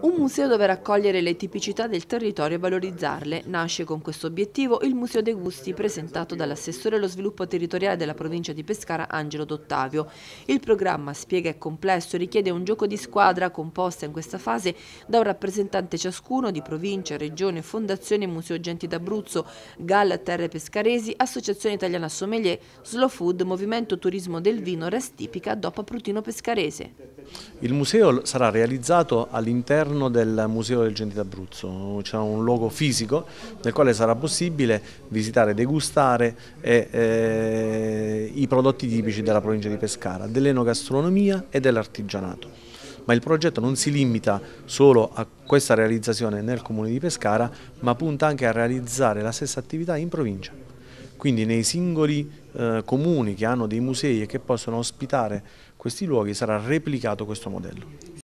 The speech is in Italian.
Un museo dove raccogliere le tipicità del territorio e valorizzarle. Nasce con questo obiettivo il Museo dei Gusti presentato dall'assessore allo sviluppo territoriale della provincia di Pescara Angelo Dottavio. Il programma spiega è complesso e richiede un gioco di squadra composta in questa fase da un rappresentante ciascuno di provincia, regione, fondazione Museo Genti d'Abruzzo, GAL Terre Pescaresi, Associazione Italiana Sommelier, Slow Food, Movimento Turismo del Vino, Restipica, Tipica, Prutino Pescarese. Il museo sarà realizzato all'interno del Museo del Gentile Abruzzo, c'è un luogo fisico nel quale sarà possibile visitare, degustare e, eh, i prodotti tipici della provincia di Pescara, dell'enogastronomia e dell'artigianato ma il progetto non si limita solo a questa realizzazione nel comune di Pescara, ma punta anche a realizzare la stessa attività in provincia. Quindi nei singoli eh, comuni che hanno dei musei e che possono ospitare questi luoghi sarà replicato questo modello.